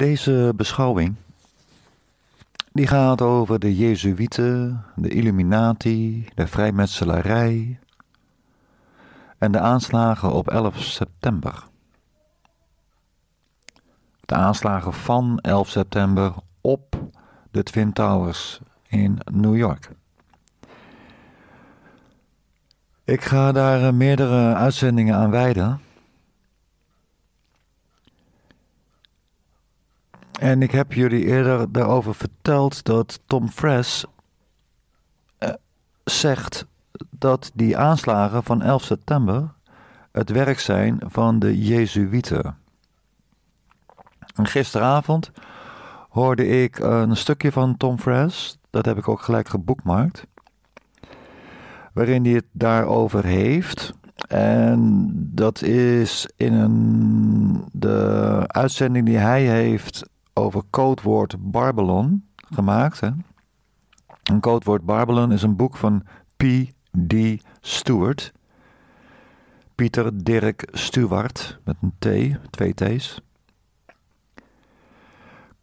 Deze beschouwing die gaat over de Jezuïeten, de Illuminati, de vrijmetselarij en de aanslagen op 11 september. De aanslagen van 11 september op de Twin Towers in New York. Ik ga daar eh, meerdere uitzendingen aan wijden. En ik heb jullie eerder daarover verteld dat Tom Fresh zegt dat die aanslagen van 11 september het werk zijn van de Jezuïeten. Gisteravond hoorde ik een stukje van Tom Fresh, dat heb ik ook gelijk geboekmaakt, waarin hij het daarover heeft. En dat is in een, de uitzending die hij heeft over codewoord Barbelon gemaakt. Hè? Een codewoord Barbelon is een boek van P. D. Stewart. Pieter Dirk Stuart met een T, twee T's.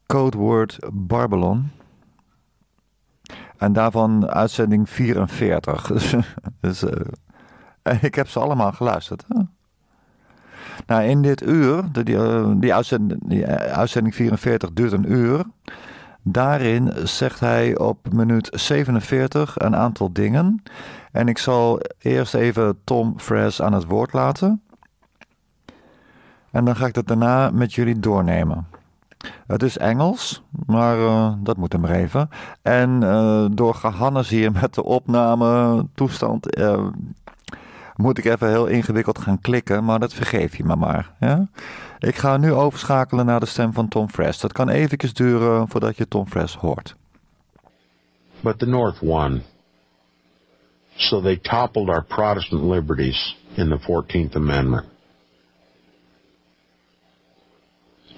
Codewoord Barbelon. En daarvan uitzending 44. dus eh, ik heb ze allemaal geluisterd. Hè? Nou, in dit uur, die, eh, eh, uitzending, 44 duurt een uur. Daarin zegt hij op minuut 47 een aantal dingen. En ik zal eerst even Tom Fres aan het woord laten. En dan ga ik dat daarna met jullie doornemen. Het is Engels, maar eh, dat moet hem maar even. En door gehannes hier met de opname toestand moet ik even heel ingewikkeld gaan klikken, maar dat vergeef je me maar. Ja? Ik ga nu overschakelen naar de stem van Tom Fresh. Dat kan eventjes duren voordat je Tom Fresh hoort. But the North won. So they toppled our Protestant liberties in the 14th Amendment.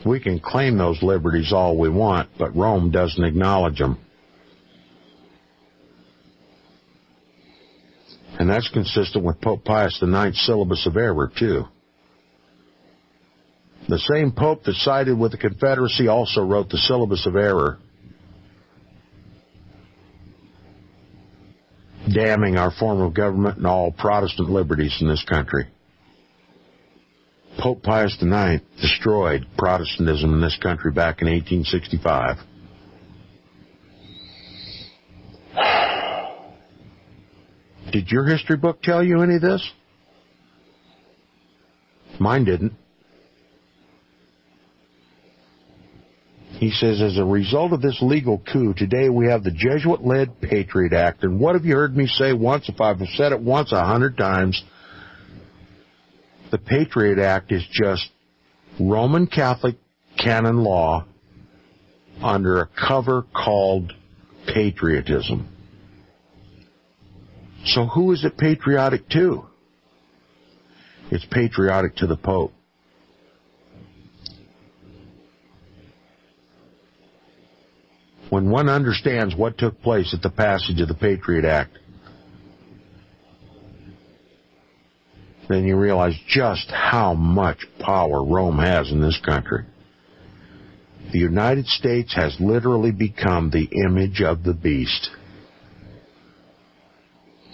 We can claim those liberties all we want, but Rome doesn't acknowledge them. And that's consistent with Pope Pius IX's syllabus of error, too. The same Pope that sided with the Confederacy also wrote the syllabus of error, damning our form of government and all Protestant liberties in this country. Pope Pius IX destroyed Protestantism in this country back in 1865. Did your history book tell you any of this? Mine didn't. He says, as a result of this legal coup, today we have the Jesuit led Patriot Act. And what have you heard me say once? If I've said it once a hundred times, the Patriot Act is just Roman Catholic canon law under a cover called patriotism. So who is it patriotic to? It's patriotic to the Pope. When one understands what took place at the passage of the Patriot Act, then you realize just how much power Rome has in this country. The United States has literally become the image of the beast.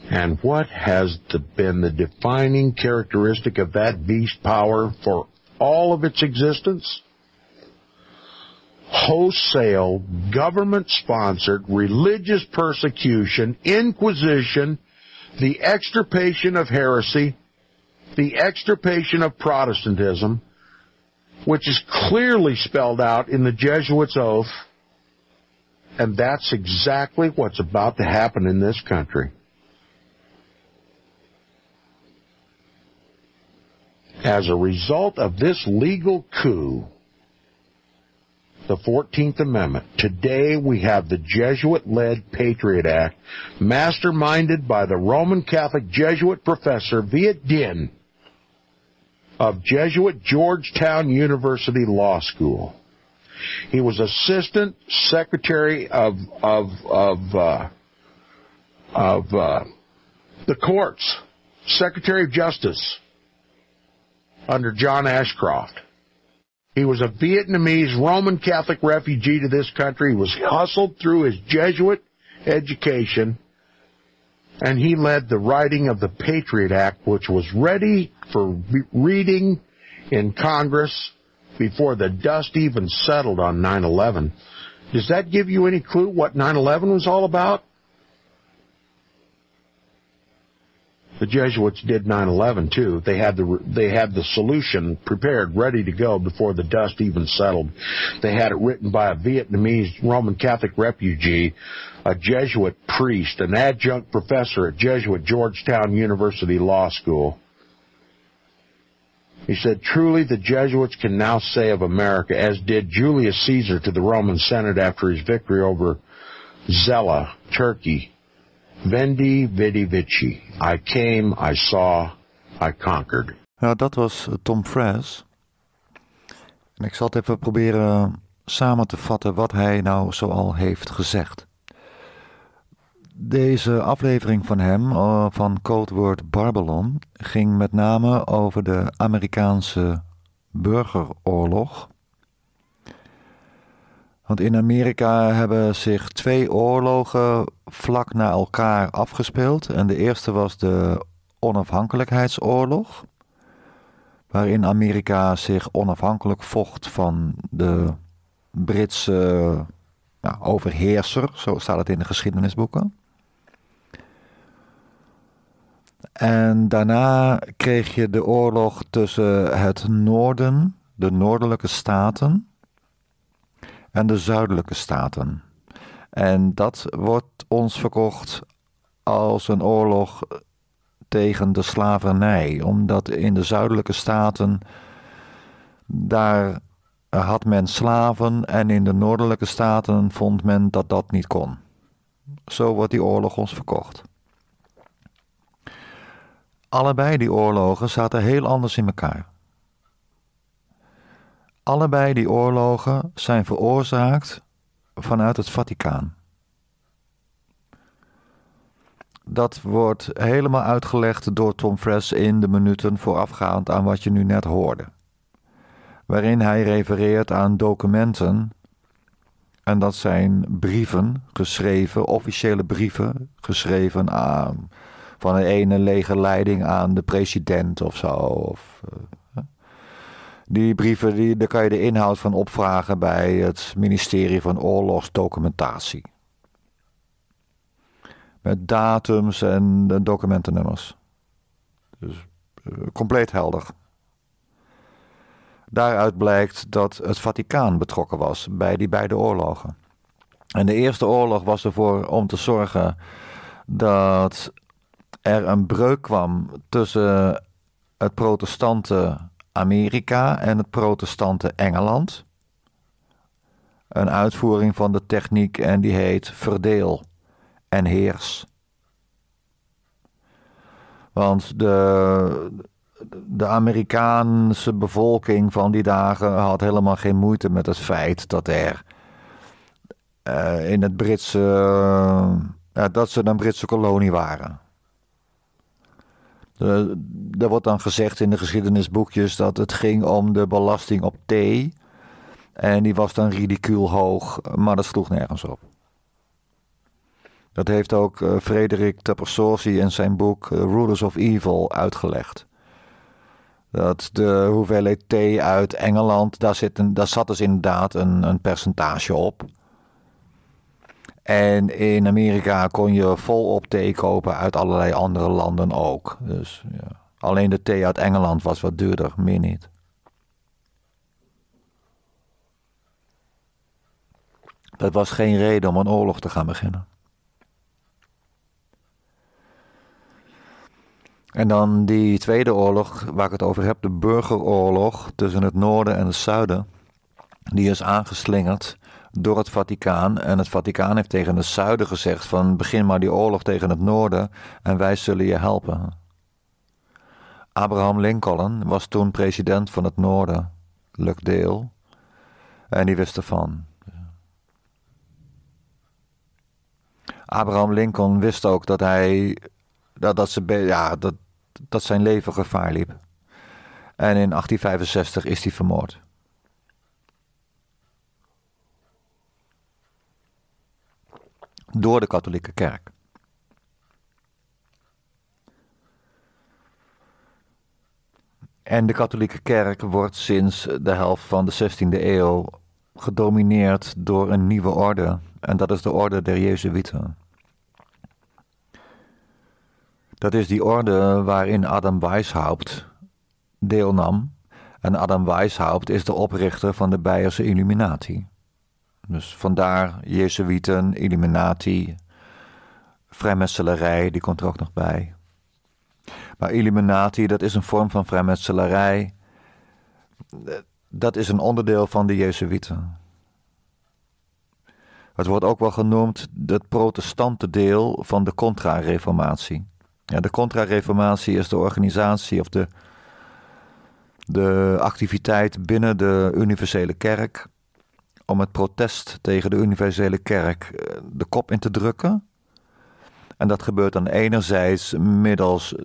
And what has the, been the defining characteristic of that beast power for all of its existence? Wholesale, government sponsored, religious persecution, inquisition, the extirpation of heresy, the extirpation of Protestantism, which is clearly spelled out in the Jesuits' oath, and that's exactly what's about to happen in this country. As a result of this legal coup, the 14th Amendment. Today we have the Jesuit led Patriot Act, masterminded by the Roman Catholic Jesuit professor Viet Dinh of Jesuit Georgetown University Law School. He was assistant secretary of, of, of, uh, of uh, the courts, secretary of justice under John Ashcroft. He was a Vietnamese Roman Catholic refugee to this country, he was hustled through his Jesuit education, and he led the writing of the Patriot Act, which was ready for reading in Congress before the dust even settled on 9 11. Does that give you any clue what 9 11 was all about? The Jesuits did 9/11 too. They had the they had the solution prepared, ready to go before the dust even settled. They had it written by a Vietnamese Roman Catholic refugee, a Jesuit priest, an adjunct professor at Jesuit Georgetown University Law School. He said, Truly the Jesuits can now say of America, as did Julius Caesar to the Roman Senate after his victory over Zella, Turkey, Vendi Vidi Vici. I came, I saw, I conquered. Nou, dat was eh, Tom Fraz. En ik zal het even proberen eh, samen te vatten wat hij nou zoal heeft gezegd. Deze aflevering van hem, eh, van Code Word Babylon ging met name over de Amerikaanse burgeroorlog want in Amerika hebben zich twee oorlogen vlak na elkaar afgespeeld. En de eerste was de onafhankelijkheidsoorlog. Waarin Amerika zich onafhankelijk vocht van de Britse nou, overheerser, zo staat het in de geschiedenisboeken. En daarna kreeg je de oorlog tussen het noorden, de noordelijke staten, en de zuidelijke staten. En dat wordt ons verkocht als een oorlog tegen de slavernij, omdat in de zuidelijke staten daar had men slaven en in de noordelijke staten vond men dat dat niet kon. Zo wordt die oorlog ons verkocht. Allebei die oorlogen zaten heel anders in elkaar. Allebei die oorlogen zijn veroorzaakt vanuit het Vaticaan. Dat wordt helemaal uitgelegd door Tom Fress in de minuten voorafgaand aan wat je nu net hoorde. Waarin hij refereert aan documenten. En dat zijn brieven geschreven, officiële brieven geschreven aan van de ene lege leiding aan de president of zo. Of, eh, die brieven, die, daar kan je de inhoud van opvragen bij het ministerie van Oorlogsdocumentatie. Met datums en documentennummers. Dus eh, compleet helder. Daaruit blijkt dat het Vaticaan betrokken was bij die beide oorlogen. En de eerste oorlog was ervoor om te zorgen dat er een breuk kwam tussen het protestanten. Amerika en het protestante Engeland. Een uitvoering van de techniek en die heet verdeel en heers. Want de, de Amerikaanse bevolking van die dagen had helemaal geen moeite met het feit dat er eh, in het Britse. Eh, dat ze een Britse kolonie waren. De, er wordt dan gezegd in de geschiedenisboekjes dat het ging om de belasting op thee. En die was dan ridicuul hoog, maar dat sloeg nergens op. Dat heeft ook uh, eh, Frederik Tappersorsi in zijn boek eh, Rulers of Evil uitgelegd. Dat de hoeveelheid thee uit Engeland, daar, zit een, daar zat dus inderdaad een, een percentage op. En in Amerika kon je volop thee kopen uit allerlei andere landen ook. Dus ja. Alleen de thee uit Engeland was wat duurder, meer niet. Dat was geen reden om een oorlog te gaan beginnen. En dan die tweede oorlog waar ik het over heb, de burgeroorlog tussen het noorden en het zuiden. Die is aangeslingerd door het Vaticaan. En het Vaticaan heeft tegen het zuiden gezegd van begin maar die oorlog tegen het noorden en wij zullen je helpen. Abraham Lincoln was toen president van het noorden, deel, En die wist ervan. Abraham Lincoln wist ook dat hij. dat, dat, ze, ja, dat, dat zijn leven gevaar liep. En in 1865 is hij vermoord. Door de katholieke kerk. En de katholieke kerk wordt sinds de helft van de 16e eeuw gedomineerd door een nieuwe orde. En dat is de orde der Jezuïeten. Dat is die orde waarin Adam Weishaupt deelnam. En Adam Weishaupt is de oprichter van de Beierse Illuminati. Dus vandaar Jezuïeten, Illuminati, vrijmetselarij, die komt er ook nog bij. Maar Illuminati, dat is een vorm van vrijmetselarij. Dat is een onderdeel van de Jezuïeten. Het wordt ook wel genoemd het protestante deel van de Contra-reformatie. Ja, de Contra-reformatie is de organisatie of de, de activiteit binnen de universele kerk om het protest tegen de universele kerk eh, de kop in te drukken en dat gebeurt dan enerzijds middels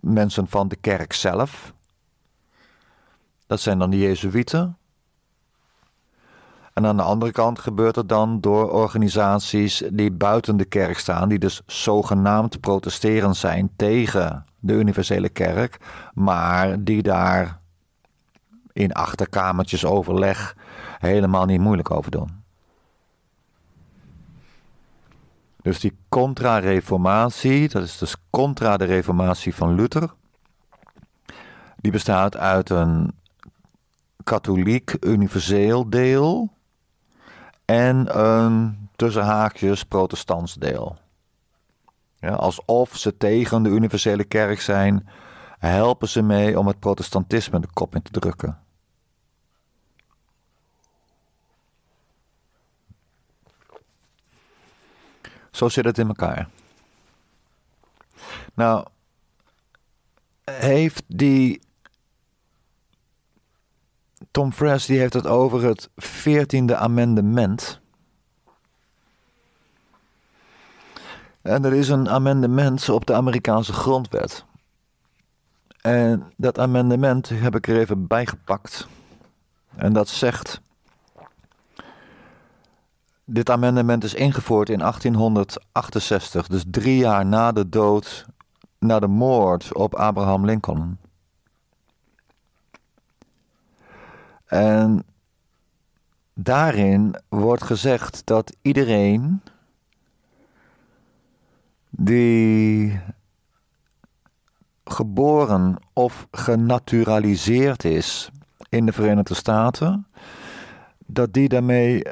mensen van de kerk zelf. Dat zijn dan de Jezuïeten. En aan de andere kant gebeurt het dan door organisaties die buiten de kerk staan, die dus zogenaamd protesterend zijn tegen de universele kerk, maar die daar in achterkamertjes overleg helemaal niet moeilijk over doen. Dus die contra-reformatie, dat is dus contra de reformatie van Luther, die bestaat uit een katholiek universeel deel en een tussen protestants deel. Ja, alsof ze tegen de universele kerk zijn, helpen ze mee om het protestantisme de kop in te drukken. Zo zit het in elkaar. Nou, heeft die. Tom Fresh die heeft het over het 14e amendement. En er is een amendement op de Amerikaanse grondwet. En dat amendement heb ik er even bijgepakt. En dat zegt dit amendement is ingevoerd in 1868, dus drie jaar na de dood, na de moord op Abraham Lincoln. En daarin wordt gezegd dat iedereen die geboren of genaturaliseerd is in de Verenigde Staten, dat die daarmee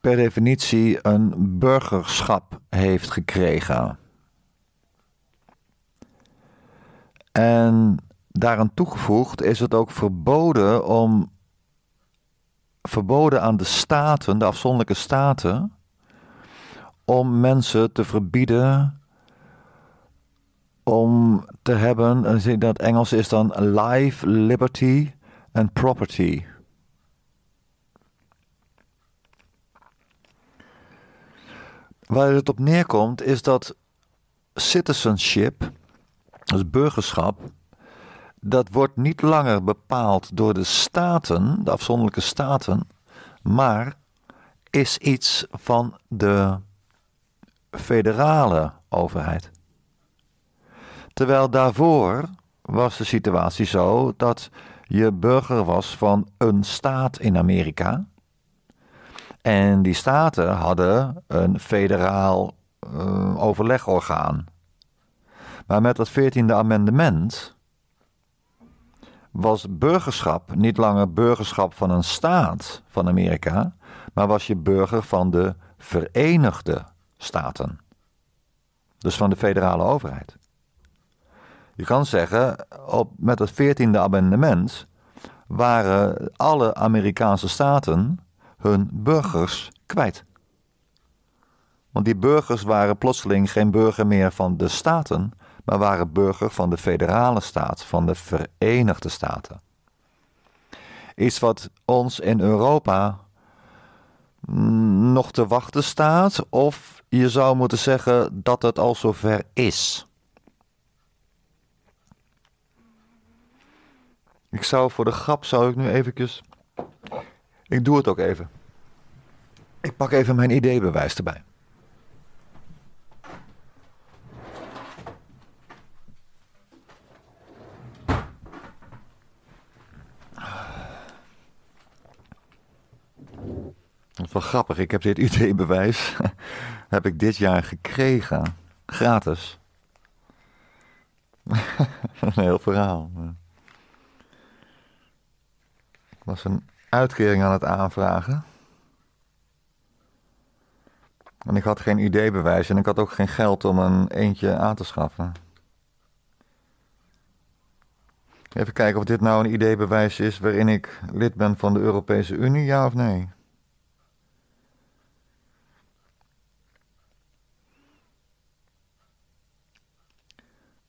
per definitie een burgerschap heeft gekregen. En daaraan toegevoegd is het ook verboden om verboden aan de staten, de afzonderlijke staten, om mensen te verbieden om te hebben, dat Engels is dan life, liberty en property. waar het op neerkomt is dat citizenship, dus burgerschap, dat wordt niet langer bepaald door de staten, de afzonderlijke staten, maar is iets van de federale overheid. Terwijl daarvoor was de situatie zo dat je burger was van een staat in Amerika. En die staten hadden een federaal eh, overlegorgaan. Maar met dat 14e amendement was burgerschap niet langer burgerschap van een staat van Amerika, maar was je burger van de Verenigde Staten. Dus van de federale overheid. Je kan zeggen, op, met het 14e amendement waren alle Amerikaanse staten hun burgers kwijt. Want die burgers waren plotseling geen burger meer van de staten, maar waren burger van de federale staat, van de Verenigde Staten. Iets wat ons in Europa mm, nog te wachten staat, of je zou moeten zeggen dat het al zover is. Ik zou voor de grap zou ik nu eventjes ik doe het ook even. Ik pak even mijn ideebewijs erbij. Wat wel grappig. Ik heb dit ideebewijs heb ik dit jaar gekregen. Gratis. een heel verhaal. Ik was een uitkering aan het aanvragen. En ik had geen ideebewijs en ik had ook geen geld om een eentje aan te schaffen. Even kijken of dit nou een ideebewijs is waarin ik lid ben van de Europese Unie, ja of nee?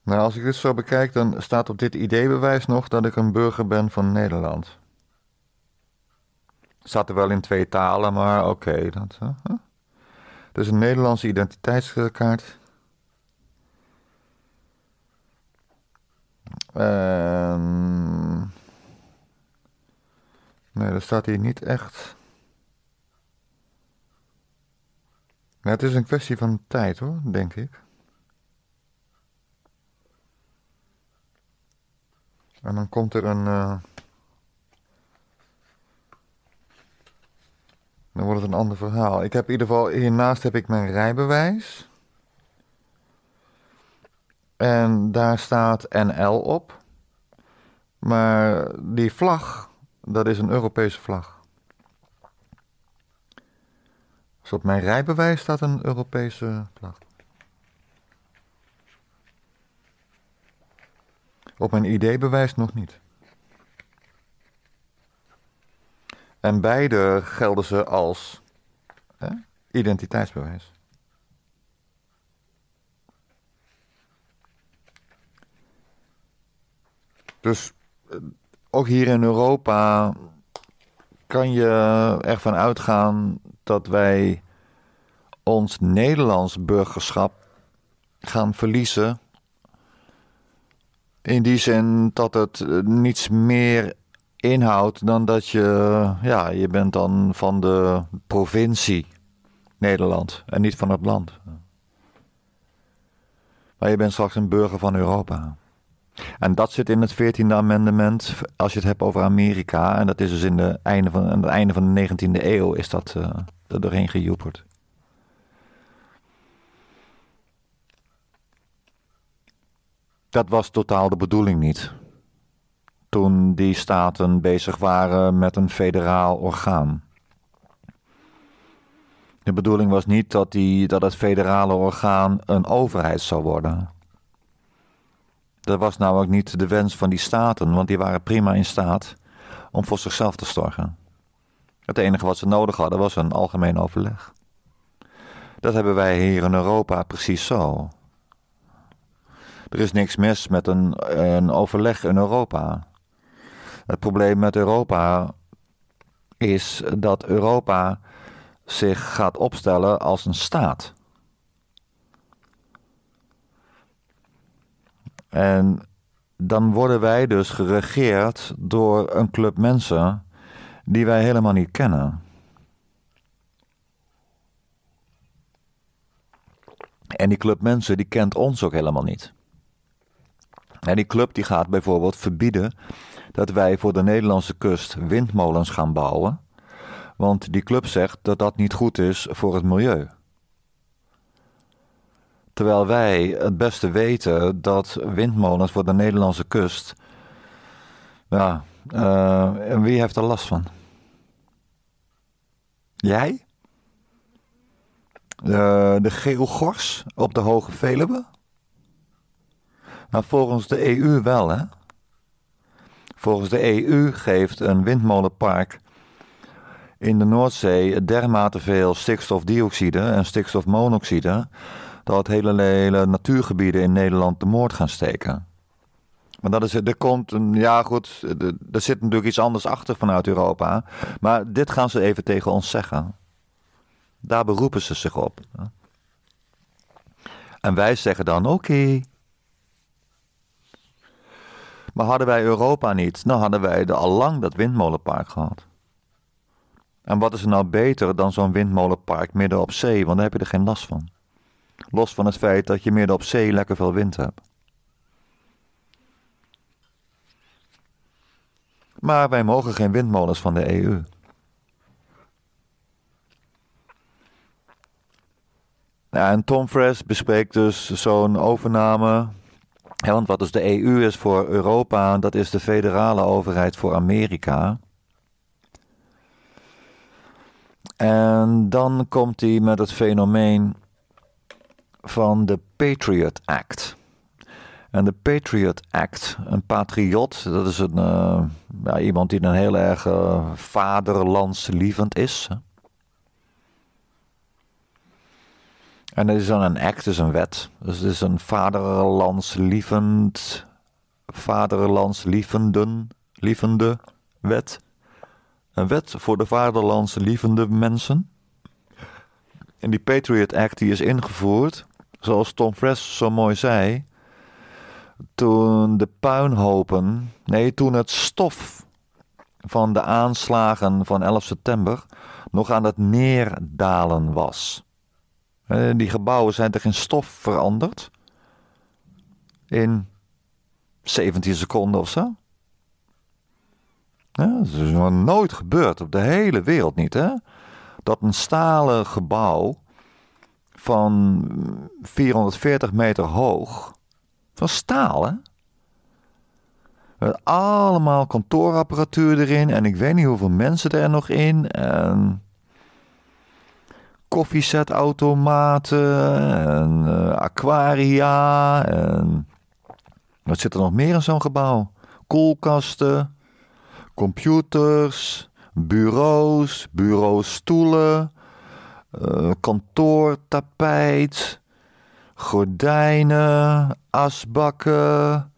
Nou, als ik dit zo bekijk, dan staat op dit ideebewijs nog dat ik een burger ben van Nederland. Staat er wel in twee talen, maar oké. Okay, dat. Huh? Dus een Nederlandse identiteitskaart. Ehm. nee, dat staat hier niet echt. Maar het is een kwestie van tijd hoor, denk ik. En dan komt er een. Eh, Dan wordt het een ander verhaal. Ik heb in ieder geval, hiernaast heb ik mijn rijbewijs. En daar staat NL op. Maar die vlag, dat is een Europese vlag. Dus op mijn rijbewijs staat een Europese vlag. Op mijn ID-bewijs nog niet. En beide gelden ze als hè, identiteitsbewijs. Dus eh, ook hier in Europa kan je ervan uitgaan dat wij ons Nederlands burgerschap gaan verliezen. In die zin dat het eh, niets meer inhoud dan dat je, ja, je bent dan van de provincie Nederland en niet van het land. Maar je bent straks een burger van Europa. En dat zit in het 14e amendement als je het hebt over Amerika. En dat is dus in de einde van, aan het einde van de 19e eeuw is dat uh, eh, doorheen gejoeperd. Dat was totaal de bedoeling niet toen die staten bezig waren met een federaal orgaan. De bedoeling was niet dat, die, dat het federale orgaan een overheid zou worden. Dat was namelijk niet de wens van die staten, want die waren prima in staat om voor zichzelf te zorgen. Het enige wat ze nodig hadden was een algemeen overleg. Dat hebben wij hier in Europa precies zo. Er is niks mis met een, een overleg in Europa. Het probleem met Europa is dat Europa zich gaat opstellen als een staat. En dan worden wij dus geregeerd door een club mensen die wij helemaal niet kennen. En die club mensen die kent ons ook helemaal niet. En die club die gaat bijvoorbeeld verbieden dat wij voor de Nederlandse kust windmolens gaan bouwen, want die club zegt dat dat niet goed is voor het milieu. Terwijl wij het beste weten dat windmolens voor de Nederlandse kust. Ja, eh, en wie heeft er last van? Jij? De, de geelgors op de Hoge Veluwe? Nou, volgens de EU wel, hè? Volgens de EU geeft een windmolenpark in de Noordzee dermate veel stikstofdioxide en stikstofmonoxide dat hele, hele natuurgebieden in Nederland de moord gaan steken. Maar dat is, er komt, ja goed, er zit natuurlijk iets anders achter vanuit Europa. Maar dit gaan ze even tegen ons zeggen. Daar beroepen ze zich op. En wij zeggen dan: oké, maar hadden wij Europa niet, dan hadden wij al lang dat windmolenpark gehad. En wat is er nou beter dan zo'n windmolenpark midden op zee, want dan heb je er geen last van. Los van het feit dat je midden op zee lekker veel wind hebt. Maar wij mogen geen windmolens van de EU. en Tom Fresh bespreekt dus zo'n overname want wat dus de EU is voor Europa, dat is de federale overheid voor Amerika. En dan komt hij met het fenomeen van de Patriot Act. En de Patriot Act, een patriot, dat is een, eh, ja, iemand die een heel erg eh, vaderlandslievend is. En het is dan een act, dus is een wet. Dus het is een vaderlandslievend, vaderlandslievenden, lievende wet. Een wet voor de vaderlandslievende mensen. En die Patriot Act die is ingevoerd, zoals Tom Fresh zo mooi zei, toen de puinhopen, nee, toen het stof van de aanslagen van 11 september nog aan het neerdalen was. Eh, die gebouwen zijn er geen stof veranderd. In 17 seconden of zo. Ja, dat is dus nog nooit gebeurd, op de hele wereld niet. Hè? Dat een stalen gebouw van 440 meter hoog, van staal hè? Met allemaal kantoorapparatuur erin en ik weet niet hoeveel mensen er nog in. En koffiezetautomaten en eh, aquaria en wat zit er nog meer in zo'n gebouw? Koelkasten, computers, bureaus, bureaustoelen, uh, eh, kantoortapijt, gordijnen, asbakken,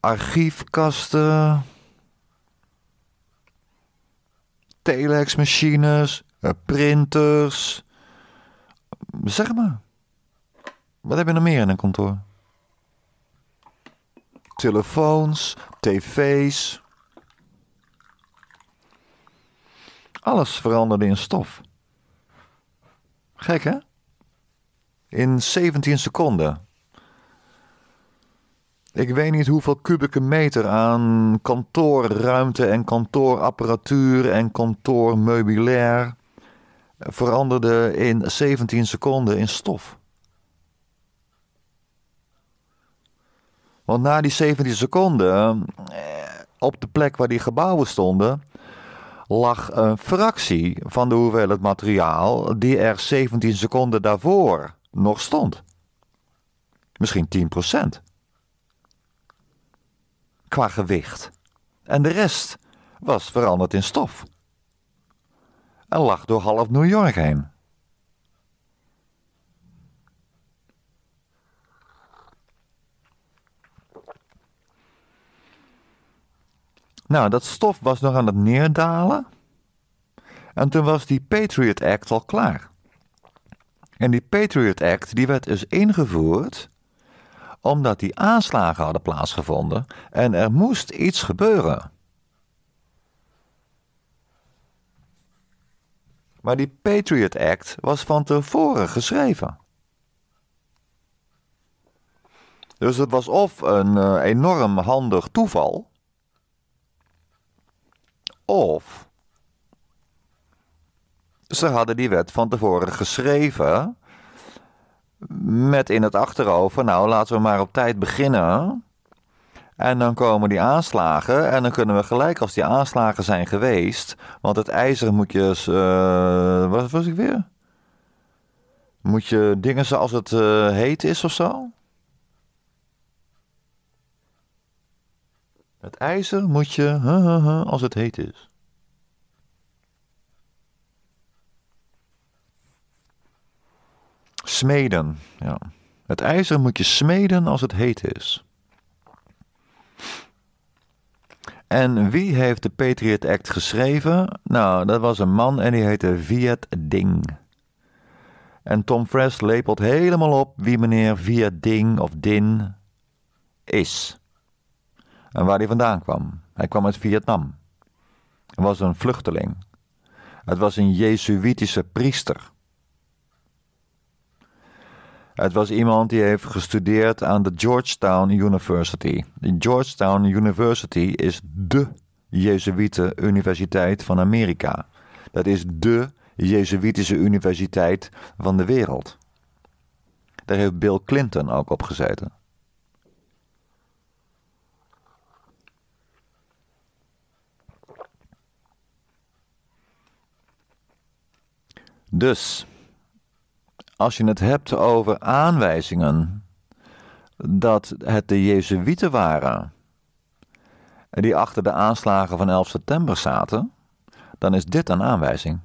archiefkasten, telexmachines, eh, printers. Zeg maar. Wat heb je nog meer in een kantoor? Telefoons, tv's. Alles veranderde in stof. Gek hè? In 17 seconden. Ik weet niet hoeveel kubieke meter aan kantoorruimte en kantoorapparatuur en kantoormeubilair veranderde in 17 seconden in stof. Want na die 17 seconden, eh, op de plek waar die gebouwen stonden, lag een fractie van de hoeveelheid materiaal die er 17 seconden daarvoor nog stond. Misschien 10%. Qua gewicht. En de rest was veranderd in stof en lag door half New York heen. Nou, dat stof was nog aan het neerdalen. En toen was die Patriot Act al klaar. En die Patriot Act die werd dus ingevoerd omdat die aanslagen hadden plaatsgevonden en er moest iets gebeuren. Maar die Patriot Act was van tevoren geschreven. Dus het was of een eh, enorm handig toeval. Of ze hadden die wet van tevoren geschreven. Met in het achterhoofd, nou laten we maar op tijd beginnen. En dan komen die aanslagen en dan kunnen we gelijk als die aanslagen zijn geweest, want het ijzer moet je, eh, wat was ik weer? Moet je dingen zoals het eh, heet is of zo? Het ijzer moet je als het heet is. Smeden, ja. Het ijzer moet je smeden als het heet is. En wie heeft de Patriot Act geschreven? Nou, dat was een man en die heette Viet Ding. En Tom Fresh lepelt helemaal op wie meneer Viet Ding of Din is. En waar hij vandaan kwam. Hij kwam uit Vietnam. Hij was een vluchteling. Het was een Jezuïtische priester. Het was iemand die heeft gestudeerd aan de Georgetown University. De Georgetown University is de Jezuïte Universiteit van Amerika. Dat is de Jezuïtische universiteit van de wereld. Daar heeft Bill Clinton ook op gezeten. Dus als je het hebt over aanwijzingen dat het de Jezuïeten waren die achter de aanslagen van 11 september zaten, dan is dit een aanwijzing.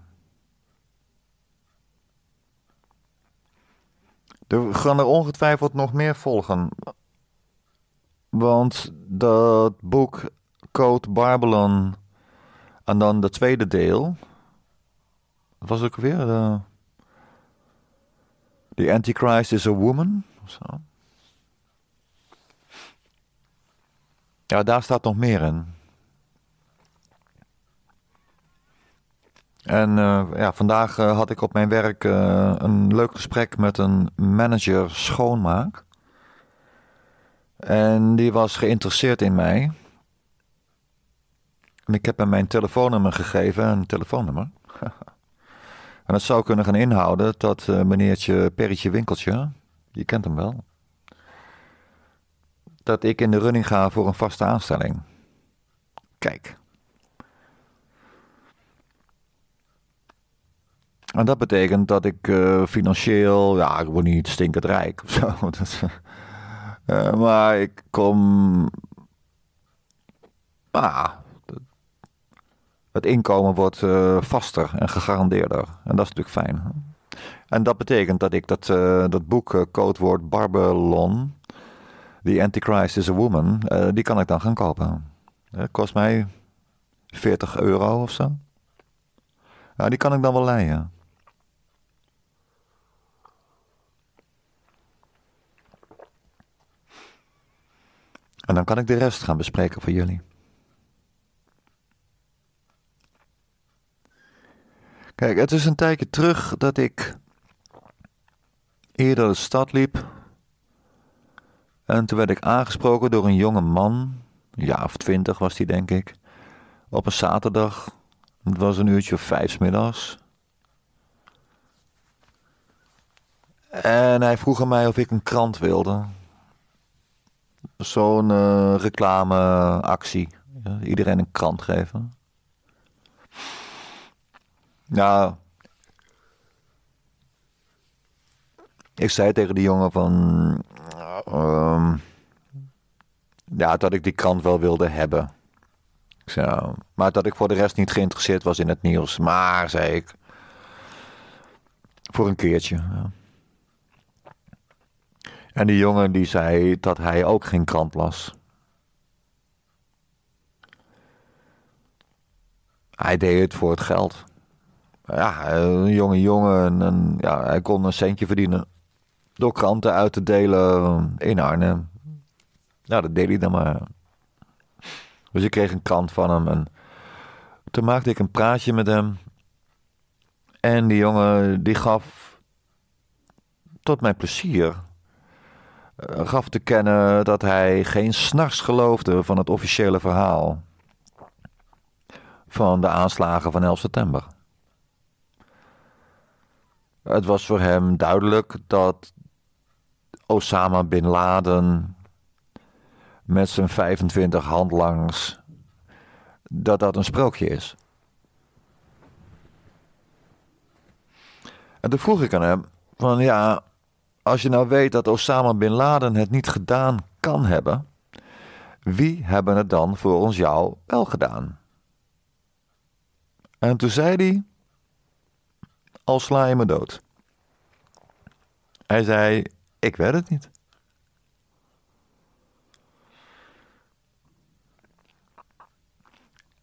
Er gaan er ongetwijfeld nog meer volgen. Want dat boek Code Babylon en dan de tweede deel. Was ook weer. De The Antichrist is a woman. Zo. Ja, daar staat nog meer in. En eh, ja, vandaag eh, had ik op mijn werk eh, een leuk gesprek met een manager schoonmaak. En die was geïnteresseerd in mij. En ik heb hem mijn telefoonnummer gegeven, een telefoonnummer. En dat zou kunnen gaan inhouden dat uh, meneertje Perritje Winkeltje, je kent hem wel, dat ik in de running ga voor een vaste aanstelling. Kijk. En dat betekent dat ik eh, financieel, ja, ik word niet stinkend rijk of zo. Dat, eh, maar ik kom. Ah, het inkomen wordt eh, vaster en gegarandeerder. En dat is natuurlijk fijn. En dat betekent dat ik dat, uh, dat boek, eh, codewoord Barbelon, The Antichrist is a Woman, die kan ik dan gaan kopen. Dat kost mij 40 euro of zo. die kan ik dan wel leien. En dan kan ik de rest gaan bespreken voor jullie. Kijk, het is een tijdje terug dat ik eerder de stad liep. En toen werd ik aangesproken door een jonge man. Een jaar of twintig was die, denk ik. Op een zaterdag. Het was een uurtje of vijf middags. En hij vroeg aan mij of ik een krant wilde. Zo'n uh, reclameactie. Iedereen een krant geven. Ja. Ik zei tegen die jongen van. Ehm, ja, dat ik die krant wel wilde hebben. Nou, maar dat ik voor de rest niet geïnteresseerd was in het nieuws. Maar, zei ik. Voor een keertje. En die jongen die zei dat hij ook geen krant las. Hij deed het voor het geld. Nou ja, een jonge jongen. En, ja, hij kon een centje verdienen. Door kranten uit te delen um, in Arnhem. Nou, dat deed hij dan maar. Dus ik kreeg een krant van hem. En toen maakte ik een praatje met hem. En die jongen die gaf tot mijn plezier eh, gaf te kennen dat hij geen s'nachts geloofde van het officiële verhaal van de aanslagen van 11 september. Het was voor hem duidelijk dat Osama bin Laden met zijn 25 handlangs dat dat een sprookje is. En toen vroeg ik aan hem: van ja, als je nou weet dat Osama bin Laden het niet gedaan kan hebben, wie hebben het dan voor ons jou wel gedaan? En toen zei hij: al sla je me dood. Hij zei: Ik weet het niet.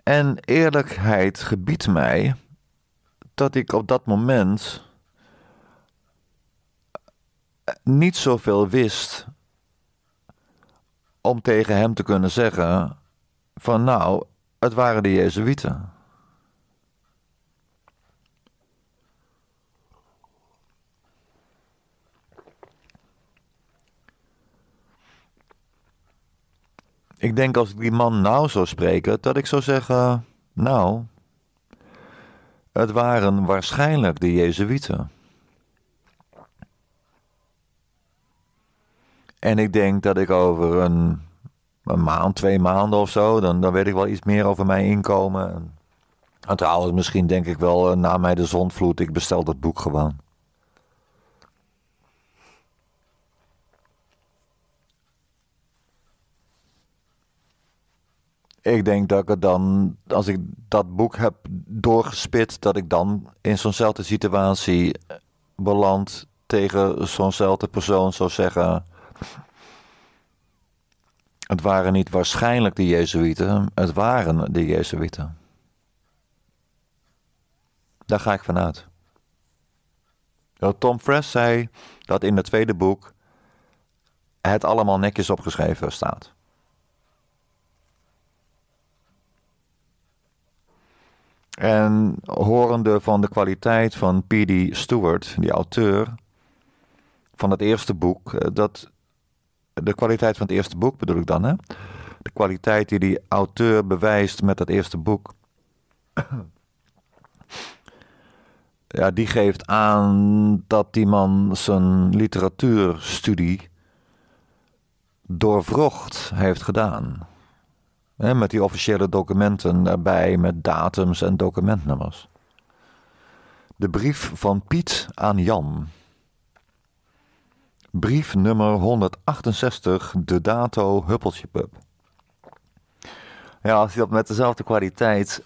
En eerlijkheid gebiedt mij dat ik op dat moment eh, niet zoveel wist om tegen hem te kunnen zeggen: van nou, het waren de Jezuïeten. Ik denk als ik die man nou zou spreken, dat ik zou zeggen: Nou, het waren waarschijnlijk de Jezuïeten. En ik denk dat ik over een, een, maand, twee maanden of zo, dan, dan weet ik wel iets meer over mijn inkomen. En trouwens, misschien denk ik wel eh, na mij de zondvloed, ik bestel dat boek gewoon. ik denk dat ik het dan, als ik dat boek heb doorgespit, dat ik dan in zo'nzelfde situatie eh, beland tegen zo'nzelfde persoon zou zeggen. Het waren niet waarschijnlijk de Jezuïeten, het waren de Jezuïeten. Daar ga ik vanuit. Tom Fresh zei dat in het tweede boek het allemaal netjes opgeschreven staat. En horende van de kwaliteit van P.D. Stewart, die auteur van het eerste boek, eh, dat de kwaliteit van het eerste boek bedoel ik dan, hè? De kwaliteit die die auteur bewijst met dat eerste boek. Ja, die geeft aan dat die man zijn literatuurstudie doorvrocht heeft gedaan met die officiële documenten erbij, met datums en documentnummers. De brief van Piet aan Jan. Brief nummer 168, de dato pup. Ja, als hij dat met dezelfde kwaliteit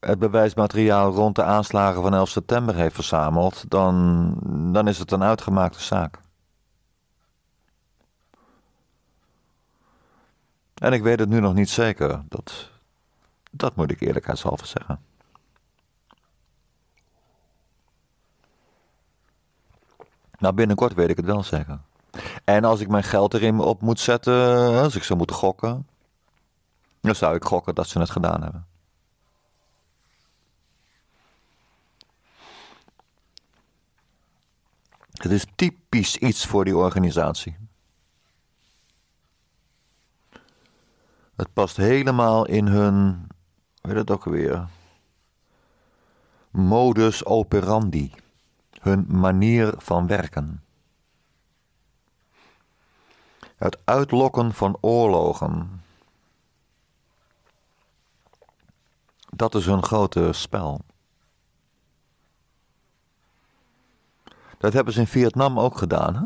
het bewijsmateriaal rond de aanslagen van 11 september heeft verzameld, dan, dan is het een uitgemaakte zaak. En ik weet het nu nog niet zeker. Dat, dat moet ik eerlijkheidshalve zeggen. Nou, binnenkort weet ik het wel zeggen. En als ik mijn geld erin op moet zetten, als ik zou moeten gokken, dan zou ik gokken dat ze het gedaan hebben. Het is typisch iets voor die organisatie. Het past helemaal in hun, hoe heet het ook weer, modus operandi, hun manier van werken. Het uitlokken van oorlogen. Dat is hun grote spel. Dat hebben ze in Vietnam ook gedaan. Hè?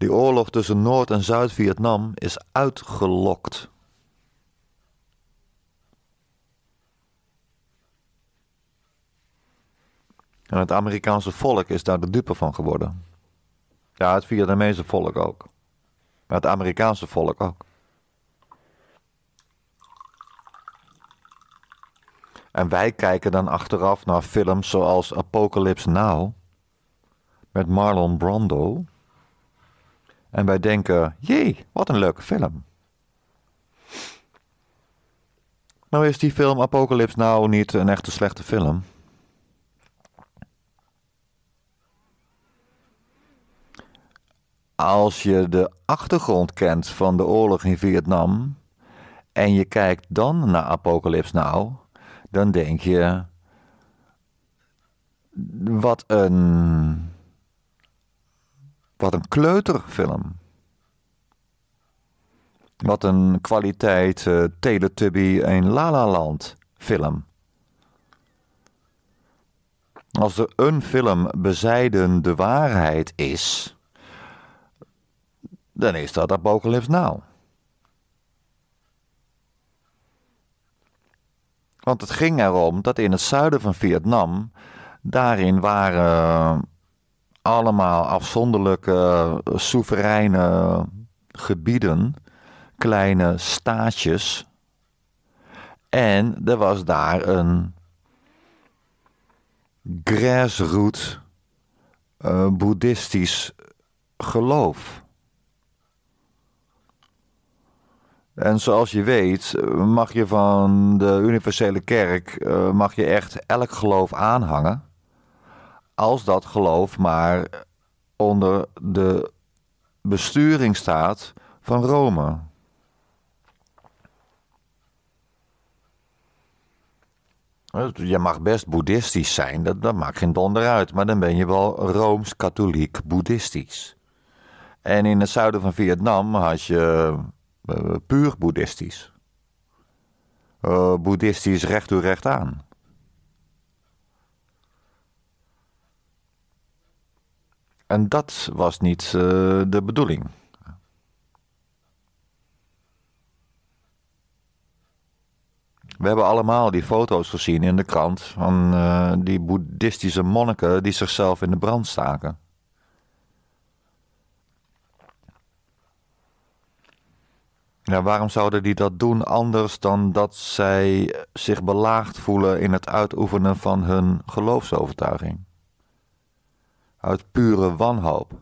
Die oorlog tussen Noord- en Zuid-Vietnam is uitgelokt. En het Amerikaanse volk is daar de dupe van geworden. Ja, het Vietnamese volk ook. Maar het Amerikaanse volk ook. En wij kijken dan achteraf naar films zoals Apocalypse Now met Marlon Brando. En wij denken, jee, wat een leuke film. Nou is die film Apocalypse nou niet een echte slechte film. Als je de achtergrond kent van de oorlog in Vietnam en je kijkt dan naar Apocalypse nou, dan denk je wat een wat een kleuterfilm. Wat een kwaliteit uh, Teletubby en La La Land film. Als er een film bezijden de waarheid is, dan is dat Apocalypse nou. Want het ging erom dat in het zuiden van Vietnam, daarin waren allemaal afzonderlijke, eh, soevereine gebieden, kleine staatjes. En er was daar een grassroots eh, boeddhistisch geloof. En zoals je weet, eh, mag je van de universele kerk mag je echt elk geloof aanhangen als dat geloof maar onder de besturing staat van Rome. Je mag best boeddhistisch zijn, dat, maakt geen donder uit, maar dan ben je wel rooms-katholiek boeddhistisch. En in het zuiden van Vietnam had je eh, puur boeddhistisch. Eh, boeddhistisch recht toe recht aan. En dat was niet eh, de bedoeling. We hebben allemaal die foto's gezien in de krant van eh, die boeddhistische monniken die zichzelf in de brand staken. Ja, waarom zouden die dat doen anders dan dat zij zich belaagd voelen in het uitoefenen van hun geloofsovertuiging? uit pure wanhoop.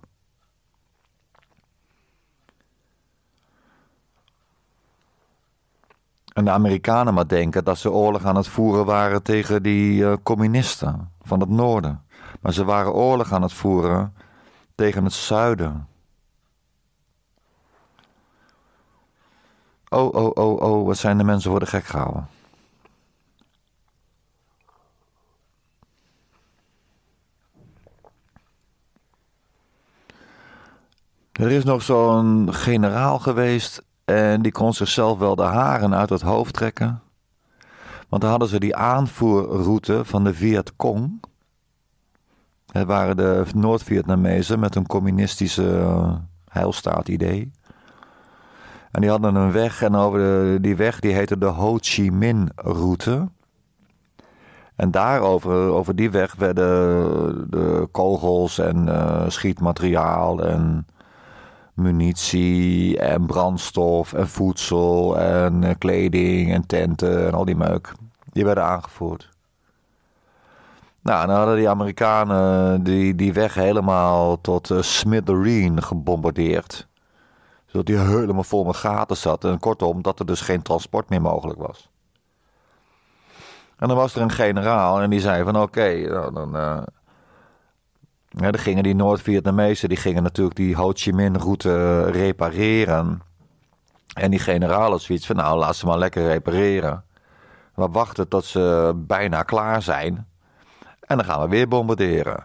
En de Amerikanen maar denken dat ze oorlog aan het voeren waren tegen die eh, communisten van het noorden. Maar ze waren oorlog aan het voeren tegen het zuiden. Oh, oh, oh, oh, wat zijn de mensen voor de gek gehouden. Er is nog zo'n generaal geweest en die kon zichzelf wel de haren uit het hoofd trekken. Want dan hadden ze die aanvoerroute van de Viet Cong. Het waren de Noord-Vietnamezen met een communistische eh, heilstaat-idee. En die hadden een weg en over die weg die heette de Ho Chi Minh-route. En daarover, over die weg, werden de kogels en eh, schietmateriaal en munitie en brandstof en voedsel en eh, kleding en tenten en al die meuk. Die werden aangevoerd. Nou, dan hadden die Amerikanen die, die weg helemaal tot uh, eh, Smithereen gebombardeerd. Zodat die helemaal vol met gaten zat. En kortom, dat er dus geen transport meer mogelijk was. En dan was er een generaal en die zei van oké, nou, dan, eh, ja, dan gingen die Noord-Vietnamezen, die gingen natuurlijk die Ho Chi Minh-route eh, repareren. En die generalen zoiets van, nou, laat ze maar lekker repareren. We wachten tot ze bijna klaar zijn. En dan gaan we weer bombarderen.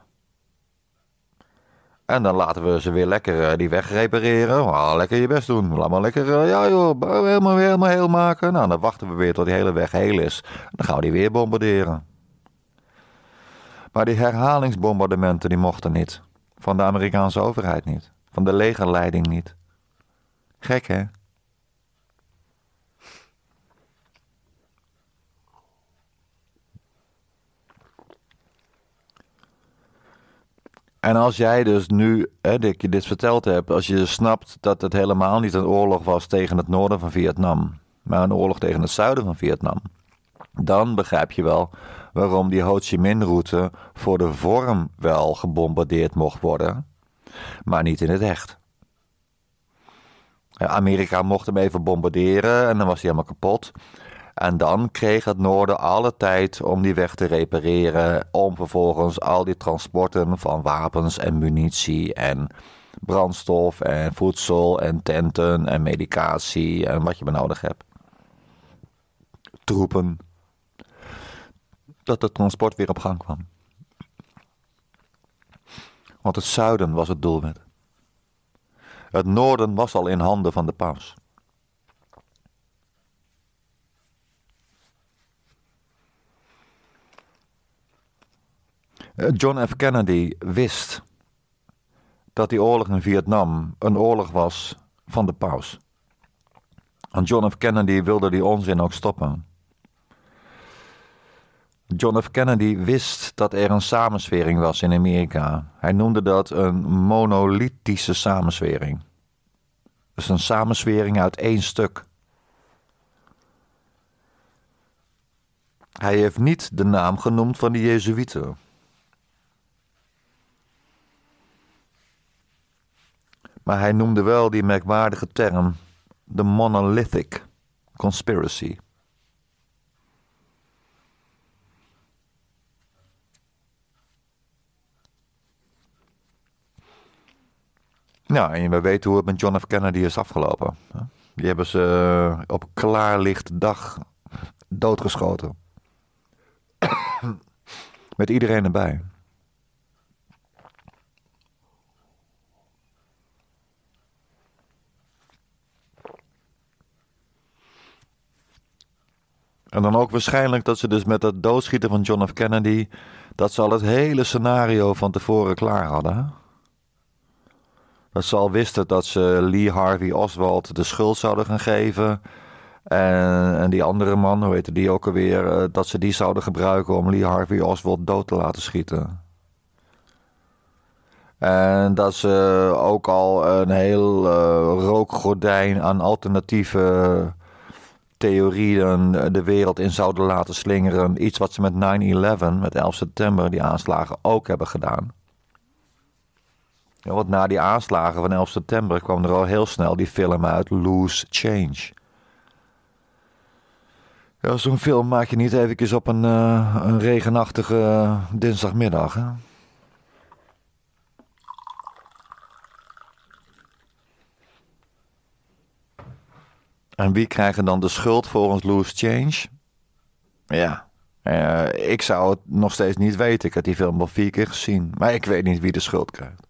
En dan laten we ze weer lekker eh, die weg repareren. lekker je best doen. Laat maar lekker, eh, ja joh, helemaal, helemaal heel maken. Nou, dan wachten we weer tot die hele weg heel is. Dan gaan we die weer bombarderen. Maar die herhalingsbombardementen die mochten niet. Van de Amerikaanse overheid niet. Van de legerleiding niet. Gek hè? En als jij dus nu, hè, dat ik je dit verteld heb, als je snapt dat het helemaal niet een oorlog was tegen het noorden van Vietnam, maar een oorlog tegen het zuiden van Vietnam, dan begrijp je wel waarom die Ho Chi Minh-route voor de vorm wel gebombardeerd mocht worden, maar niet in het echt. Amerika mocht hem even bombarderen en dan was hij helemaal kapot. En dan kreeg het noorden alle tijd om die weg te repareren, om vervolgens al die transporten van wapens en munitie en brandstof en voedsel en tenten en medicatie en wat je maar nodig hebt. Troepen dat het transport weer op gang kwam. Want het zuiden was het doelwit. Het noorden was al in handen van de paus. John F. Kennedy wist dat die oorlog in Vietnam een oorlog was van de paus. En John F. Kennedy wilde die onzin ook stoppen. John F. Kennedy wist dat er een samenswering was in Amerika. Hij noemde dat een monolithische samenswering. Dus een samenswering uit één stuk. Hij heeft niet de naam genoemd van de Jezuïeten. Maar hij noemde wel die merkwaardige term: de monolithic conspiracy. Nou, en we weten hoe het met John F. Kennedy is afgelopen. Die hebben ze eh, op klaarlicht dag doodgeschoten. met iedereen erbij. En dan ook waarschijnlijk dat ze dus met dat doodschieten van John F. Kennedy. dat ze al het hele scenario van tevoren klaar hadden dat ze al wisten dat ze Lee Harvey Oswald de schuld zouden gaan geven. En, die andere man, hoe heet die ook alweer, eh, dat ze die zouden gebruiken om Lee Harvey Oswald dood te laten schieten. En dat ze ook al een heel eh, rookgordijn aan alternatieve theorieën de wereld in zouden laten slingeren. Iets wat ze met 9-11, met 11 september, die aanslagen ook hebben gedaan want na die aanslagen van 11 september kwam er al heel snel die film uit, Loose Change. Ja, zo'n film maak je niet eventjes op een, eh, een regenachtige dinsdagmiddag, hè? En wie krijgen dan de schuld volgens Loose Change? Ja, eh, ik zou het nog steeds niet weten. Ik heb die film al vier keer gezien. Maar ik weet niet wie de schuld krijgt.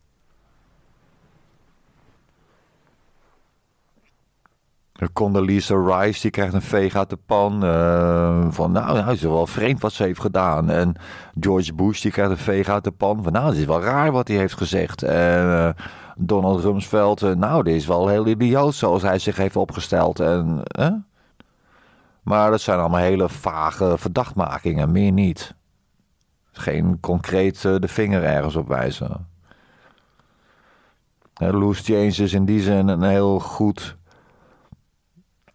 Condoleezza Rice, die krijgt een veeg uit de pan. Eh, van nou, nou, het is wel vreemd wat ze heeft gedaan. En George Bush, die krijgt een veeg uit de pan. Van nou, het is wel raar wat hij heeft gezegd. En eh, Donald Rumsfeld, eh, nou, dit is wel heel idioot zoals hij zich heeft opgesteld. En, Maar dat zijn allemaal hele vage verdachtmakingen, meer niet. Geen concreet de vinger ergens op wijzen. Loose James is in die zin een heel goed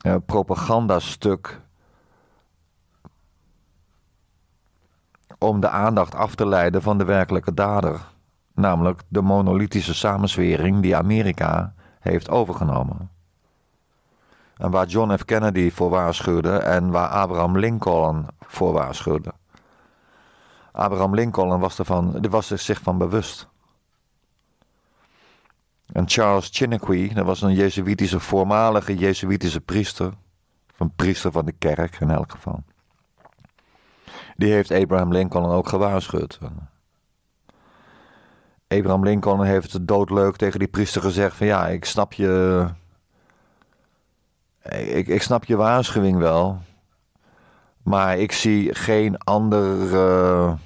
uh, propagandastuk om de aandacht af te leiden van de werkelijke dader, namelijk de monolithische samenswering die Amerika heeft overgenomen. En waar John F. Kennedy voor waarschuwde en waar Abraham Lincoln voor waarschuwde. Abraham Lincoln was, ervan, was er zich van bewust. En Charles Chinequi, dat was een Jezuïtische, voormalige Jezuïtische priester. een priester van de kerk in elk geval. Die heeft Abraham Lincoln ook gewaarschuwd. Abraham Lincoln heeft doodleuk tegen die priester gezegd: van ja, ik snap je. Ik, ik snap je waarschuwing wel. Maar ik zie geen andere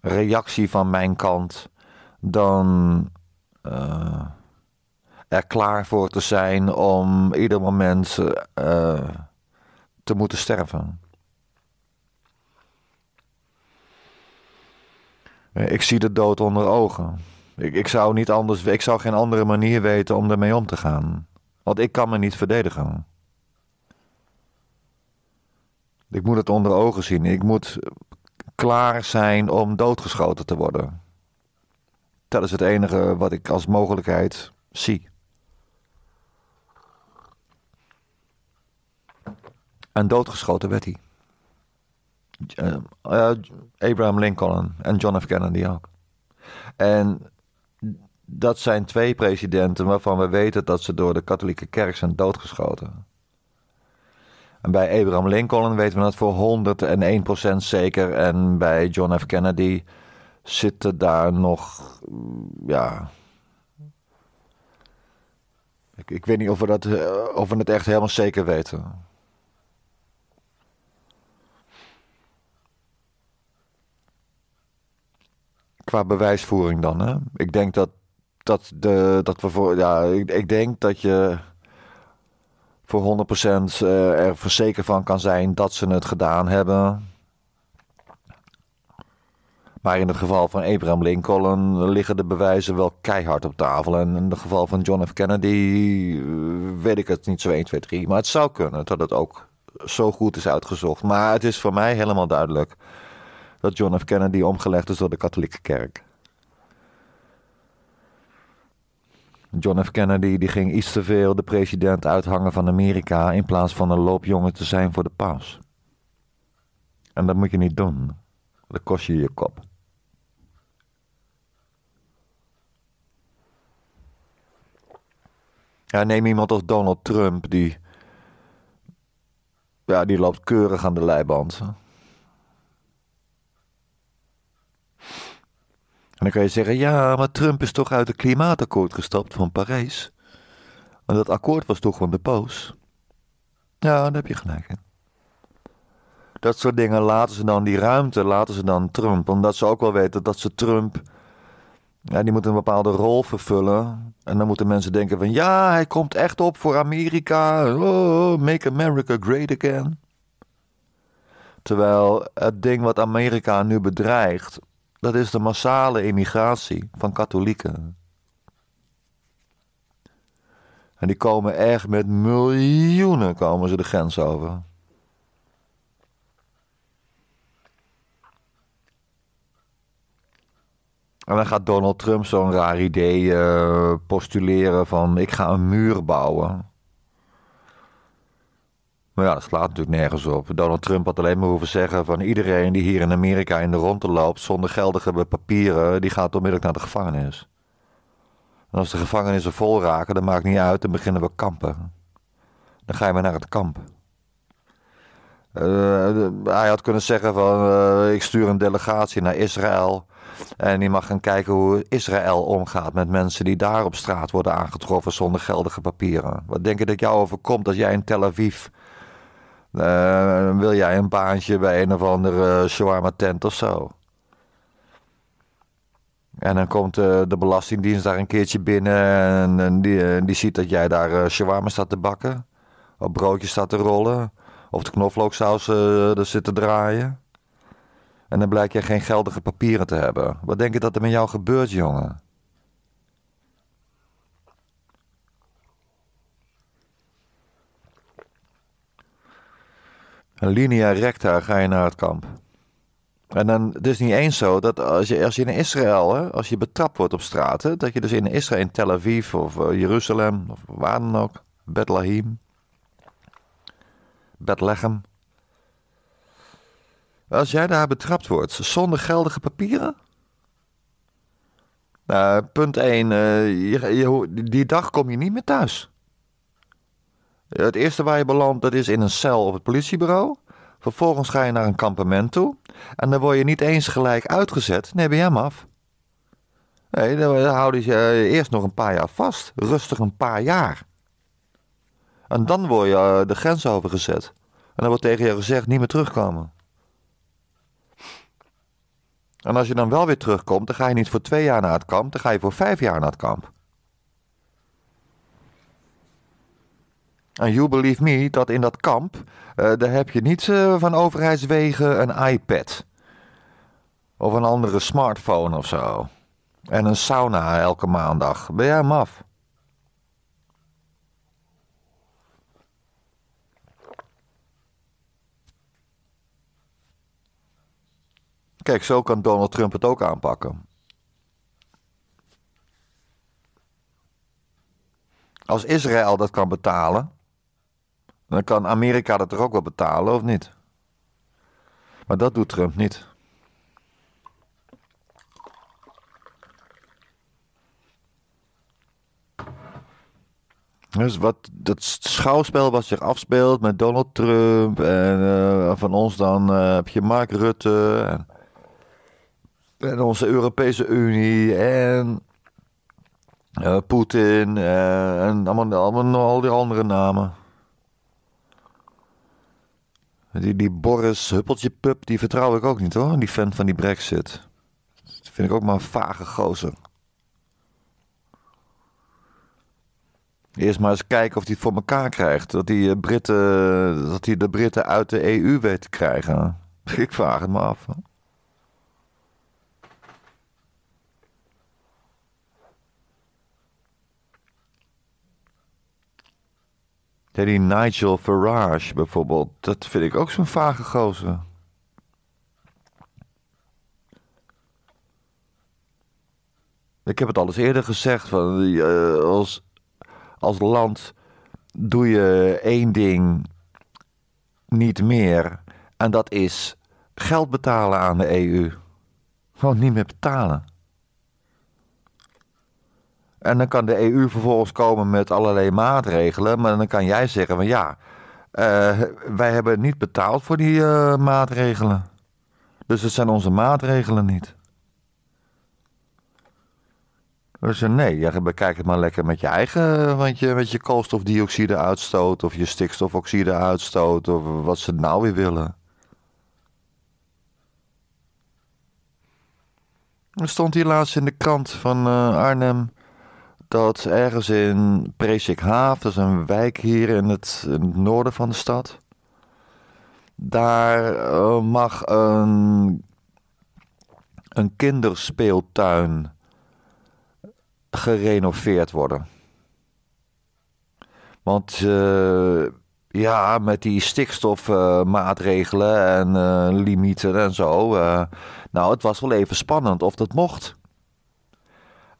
reactie van mijn kant dan. Eh, er klaar voor te zijn om ieder moment eh, te moeten sterven. Ik zie de dood onder ogen. Ik, ik, zou niet anders, ik zou geen andere manier weten om ermee om te gaan. Want ik kan me niet verdedigen. Ik moet het onder ogen zien. Ik moet klaar zijn om doodgeschoten te worden. Dat is het enige wat ik als mogelijkheid zie. En doodgeschoten werd hij. Eh, Abraham Lincoln en John F. Kennedy ook. En dat zijn twee presidenten waarvan we weten dat ze door de katholieke kerk zijn doodgeschoten. En bij Abraham Lincoln weten we dat voor 101% zeker. En bij John F. Kennedy zitten daar nog. Ja. Ik, ik weet niet of we, dat, eh, of we het echt helemaal zeker weten. qua bewijsvoering dan. Hè? Ik denk dat, dat, de, dat we voor. Ja, ik, ik denk dat je voor 100% eh, er zeker van kan zijn dat ze het gedaan hebben. Maar in het geval van Abraham Lincoln liggen de bewijzen wel keihard op tafel. En in het geval van John F. Kennedy eh, weet ik het niet zo 1, 2, 3. Maar het zou kunnen dat het ook zo goed is uitgezocht. Maar het is voor mij helemaal duidelijk dat John F. Kennedy omgelegd is door de katholieke kerk. John F. Kennedy die ging iets te veel de president uithangen van Amerika in plaats van een loopjongen te zijn voor de paus. En dat moet je niet doen. Dat kost je je kop. Ja, neem iemand als Donald Trump, die, ja, die loopt keurig aan de leiband. dan kan je zeggen, ja, maar Trump is toch uit het klimaatakkoord gestapt van Parijs. En dat akkoord was toch van de paus. Ja, daar heb je gelijk in. Dat soort dingen laten ze dan, die ruimte laten ze dan Trump. Omdat ze ook wel weten dat ze Trump, ja, die moet een bepaalde rol vervullen. En dan moeten mensen denken van, ja, hij komt echt op voor Amerika. Oh, make America great again. Terwijl het ding wat Amerika nu bedreigt, dat is de massale emigratie van katholieken. En die komen echt met miljoenen komen ze de grens over. En dan gaat Donald Trump zo'n raar idee eh, postuleren van ik ga een muur bouwen ja, dat slaat natuurlijk nergens op. Donald Trump had alleen maar hoeven zeggen van iedereen die hier in Amerika in de rondte loopt zonder geldige papieren, die gaat onmiddellijk naar de gevangenis. En als de gevangenissen vol raken, dan maakt niet uit, dan beginnen we kampen. Dan ga je maar naar het kamp. Eh, hij had kunnen zeggen van eh, ik stuur een delegatie naar Israël. En die mag gaan kijken hoe Israël omgaat met mensen die daar op straat worden aangetroffen zonder geldige papieren. Wat denk je dat jou overkomt als jij in Tel Aviv uh, wil jij een baantje bij een of andere shawarma tent of zo? En dan komt eh, de Belastingdienst daar een keertje binnen en, die, eh, die, ziet dat jij daar shawarma staat te bakken. Of broodjes staat te rollen. Of de knoflooksaus er zit te draaien. En dan blijkt jij geen geldige papieren te hebben. Wat denk je dat er met jou gebeurt, jongen? een linea recta ga je naar het kamp. En dan, het is niet eens zo dat als je, als je in Israël, hè, als je betrapt wordt op straten, dat je dus in Israël, in Tel Aviv of eh, Jeruzalem of waar dan ook, Bethlehem, Bethlehem. Als jij daar betrapt wordt zonder geldige papieren, nou, punt 1, eh, die dag kom je niet meer thuis. Het eerste waar je belandt, dat is in een cel op het politiebureau. Vervolgens ga je naar een kampement toe. En dan word je niet eens gelijk uitgezet. Nee, ben hem af. Nee, dan houden ze eh, eerst nog een paar jaar vast. Rustig een paar jaar. En dan word je eh, de grens overgezet. En dan wordt tegen je gezegd niet meer terugkomen. En als je dan wel weer terugkomt, dan ga je niet voor twee jaar naar het kamp, dan ga je voor vijf jaar naar het kamp. En you believe me dat in dat kamp, uh, daar heb je niet eh, van overheidswegen een iPad. Of een andere smartphone of zo. En een sauna elke maandag. Ben jij maf? Kijk, zo kan Donald Trump het ook aanpakken. Als Israël dat kan betalen dan kan Amerika dat toch ook wel betalen, of niet? Maar dat doet Trump niet. Dus wat dat schouwspel wat zich afspeelt met Donald Trump en eh, van ons dan eh, heb je Mark Rutte en, onze Europese Unie en uh, Poetin en allemaal, allemaal al die andere namen. Die, die Boris Huppeltje Pup, die vertrouw ik ook niet hoor. Die fan van die Brexit. Dat vind ik ook maar een vage gozer. Eerst maar eens kijken of hij het voor elkaar krijgt. Dat hij, eh, Britten, dat hij de Britten uit de EU weet te krijgen. Ik vraag het me af. Deed die Nigel Farage bijvoorbeeld. Dat vind ik ook zo'n vage gozer. Ik heb het al eens eerder gezegd. Van, eh, als, als land doe je één ding niet meer. En dat is geld betalen aan de EU. Gewoon niet meer betalen. En dan kan de EU vervolgens komen met allerlei maatregelen. Maar dan kan jij zeggen van ja, eh, wij hebben niet betaald voor die eh, maatregelen. Dus het zijn onze maatregelen niet. Dus eh, nee, ja, bekijk het maar lekker met je eigen, want je, met je koolstofdioxide uitstoot of je stikstofoxide uitstoot of wat ze nou weer willen. Er stond hier laatst in de krant van Arnhem dat ergens in Presikhaaf, dat is een wijk hier in het, noorden van de stad. Daar eh, mag een, een kinderspeeltuin gerenoveerd worden. Want eh, ja, met die stikstofmaatregelen en eh, limieten en zo. nou, het was wel even spannend of dat mocht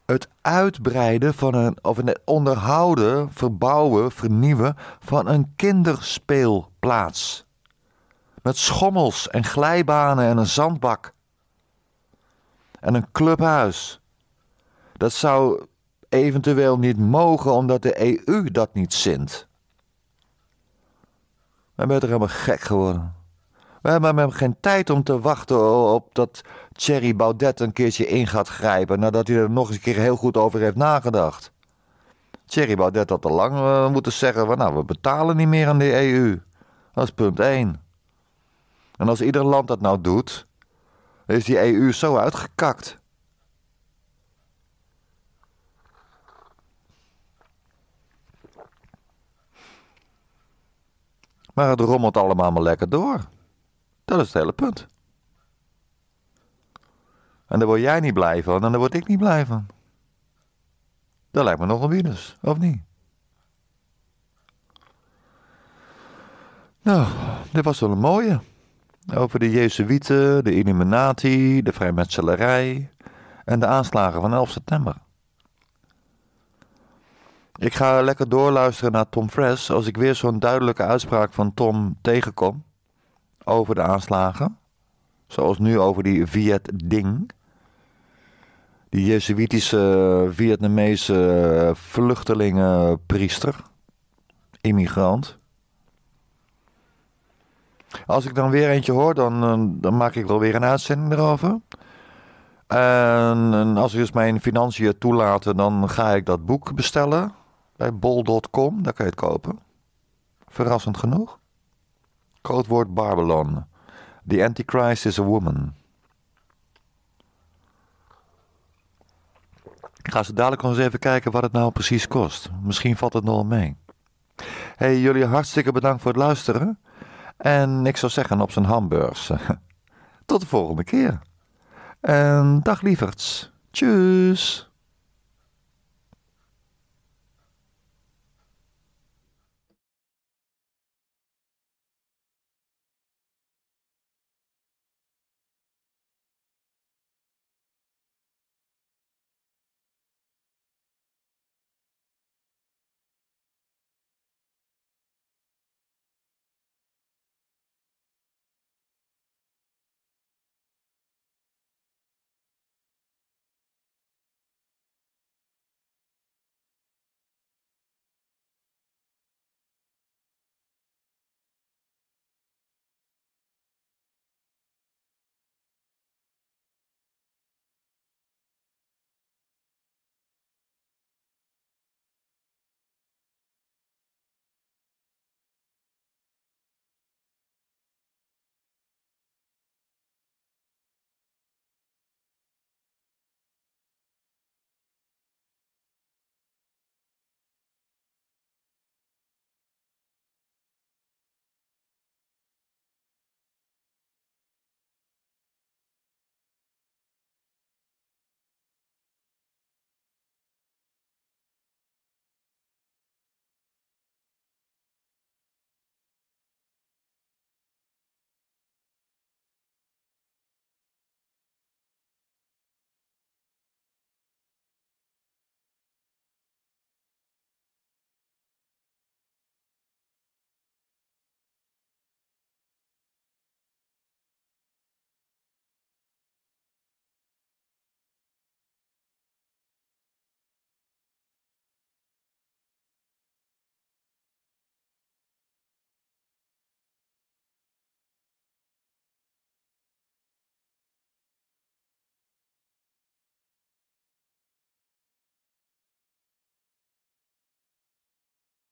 het uitbreiden van een, of het onderhouden, verbouwen, vernieuwen van een kinderspeelplaats. Met schommels en glijbanen en een zandbak. En een clubhuis. Dat zou eventueel niet mogen omdat de EU dat niet zint. We ben er helemaal gek geworden. We hebben geen tijd om te wachten op dat Thierry Baudet een keertje in gaat grijpen nadat hij er nog eens een keer heel goed over heeft nagedacht. Thierry Baudet had te lang eh, moeten zeggen: van, nou, we betalen niet meer aan de EU. Dat is punt 1. En als ieder land dat nou doet, is die EU zo uitgekakt. Maar het rommelt allemaal maar lekker door. Dat is het hele punt. En daar word jij niet blij van en daar word ik niet blij van. Dat lijkt me nogal wieners, of niet? Nou, dit was wel een mooie. Over de Jezuïeten, de Illuminati, de vrijmetselarij en de aanslagen van 11 september. Ik ga lekker doorluisteren naar Tom Fresh als ik weer zo'n duidelijke uitspraak van Tom tegenkom over de aanslagen. Zoals nu over die Viet Ding. Die Jezuïtische eh, Vietnamese eh, vluchtelingenpriester. Immigrant. Als ik dan weer eentje hoor, dan, eh, dan maak ik wel weer een uitzending erover. En, en als ik dus mijn financiën toelaten, dan ga ik dat boek bestellen. Bij bol.com, daar kan je het kopen. Verrassend genoeg. Codewoord Babylon. The Antichrist is a Woman. Ik ga ze dadelijk eens even kijken wat het nou precies kost. Misschien valt het nog mee. Hey, jullie hartstikke bedankt voor het luisteren. En ik zou zeggen op zijn hamburgers. Tot de volgende keer. En dag lieverds. Tjus.